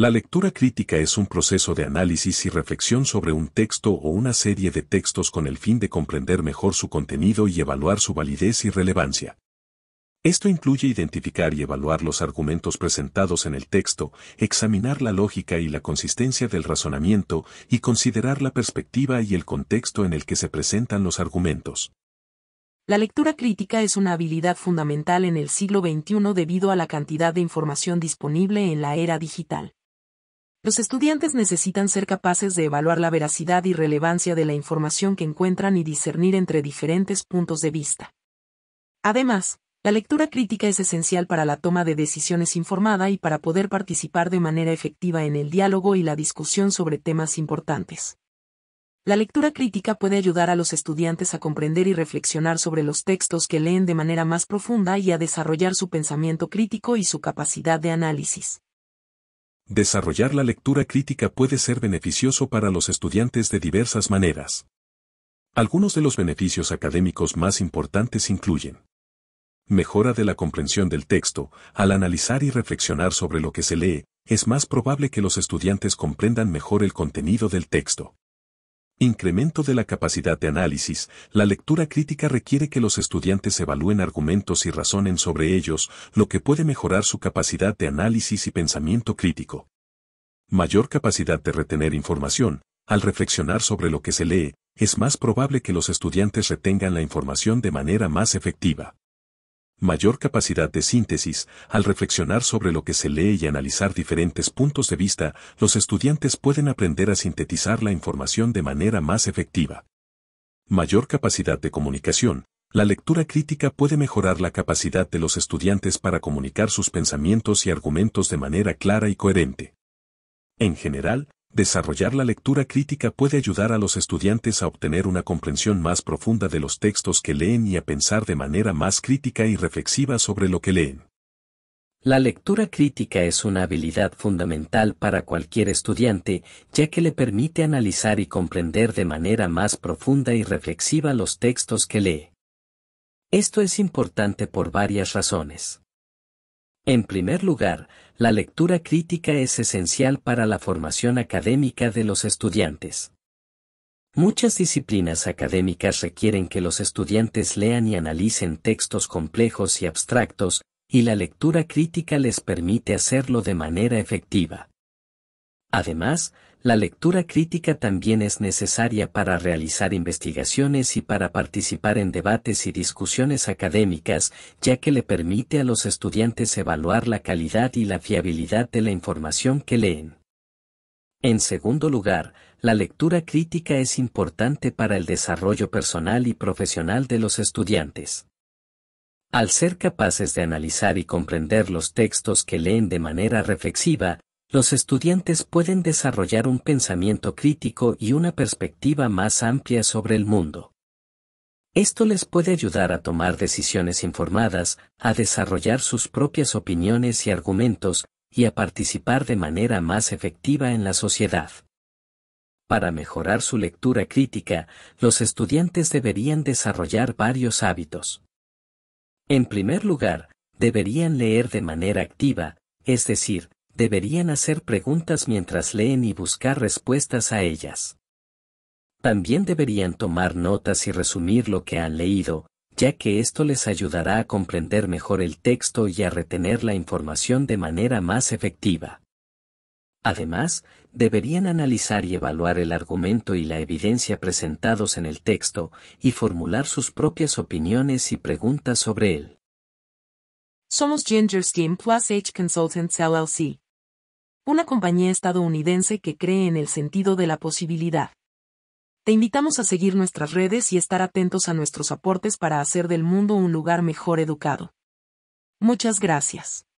La lectura crítica es un proceso de análisis y reflexión sobre un texto o una serie de textos con el fin de comprender mejor su contenido y evaluar su validez y relevancia. Esto incluye identificar y evaluar los argumentos presentados en el texto, examinar la lógica y la consistencia del razonamiento y considerar la perspectiva y el contexto en el que se presentan los argumentos. La lectura crítica es una habilidad fundamental en el siglo XXI debido a la cantidad de información disponible en la era digital. Los estudiantes necesitan ser capaces de evaluar la veracidad y relevancia de la información que encuentran y discernir entre diferentes puntos de vista. Además, la lectura crítica es esencial para la toma de decisiones informada y para poder participar de manera efectiva en el diálogo y la discusión sobre temas importantes. La lectura crítica puede ayudar a los estudiantes a comprender y reflexionar sobre los textos que leen de manera más profunda y a desarrollar su pensamiento crítico y su capacidad de análisis. Desarrollar la lectura crítica puede ser beneficioso para los estudiantes de diversas maneras. Algunos de los beneficios académicos más importantes incluyen mejora de la comprensión del texto, al analizar y reflexionar sobre lo que se lee, es más probable que los estudiantes comprendan mejor el contenido del texto. Incremento de la capacidad de análisis. La lectura crítica requiere que los estudiantes evalúen argumentos y razonen sobre ellos, lo que puede mejorar su capacidad de análisis y pensamiento crítico mayor capacidad de retener información, al reflexionar sobre lo que se lee, es más probable que los estudiantes retengan la información de manera más efectiva. Mayor capacidad de síntesis, al reflexionar sobre lo que se lee y analizar diferentes puntos de vista, los estudiantes pueden aprender a sintetizar la información de manera más efectiva. Mayor capacidad de comunicación, la lectura crítica puede mejorar la capacidad de los estudiantes para comunicar sus pensamientos y argumentos de manera clara y coherente. En general, desarrollar la lectura crítica puede ayudar a los estudiantes a obtener una comprensión más profunda de los textos que leen y a pensar de manera más crítica y reflexiva sobre lo que leen. La lectura crítica es una habilidad fundamental para cualquier estudiante, ya que le permite analizar y comprender de manera más profunda y reflexiva los textos que lee. Esto es importante por varias razones. En primer lugar, la lectura crítica es esencial para la formación académica de los estudiantes. Muchas disciplinas académicas requieren que los estudiantes lean y analicen textos complejos y abstractos, y la lectura crítica les permite hacerlo de manera efectiva. Además, la lectura crítica también es necesaria para realizar investigaciones y para participar en debates y discusiones académicas, ya que le permite a los estudiantes evaluar la calidad y la fiabilidad de la información que leen. En segundo lugar, la lectura crítica es importante para el desarrollo personal y profesional de los estudiantes. Al ser capaces de analizar y comprender los textos que leen de manera reflexiva, los estudiantes pueden desarrollar un pensamiento crítico y una perspectiva más amplia sobre el mundo. Esto les puede ayudar a tomar decisiones informadas, a desarrollar sus propias opiniones y argumentos, y a participar de manera más efectiva en la sociedad. Para mejorar su lectura crítica, los estudiantes deberían desarrollar varios hábitos. En primer lugar, deberían leer de manera activa, es decir, deberían hacer preguntas mientras leen y buscar respuestas a ellas. También deberían tomar notas y resumir lo que han leído, ya que esto les ayudará a comprender mejor el texto y a retener la información de manera más efectiva. Además, deberían analizar y evaluar el argumento y la evidencia presentados en el texto y formular sus propias opiniones y preguntas sobre él. Somos Ginger Steam Plus H Consultants LLC una compañía estadounidense que cree en el sentido de la posibilidad. Te invitamos a seguir nuestras redes y estar atentos a nuestros aportes para hacer del mundo un lugar mejor educado. Muchas gracias.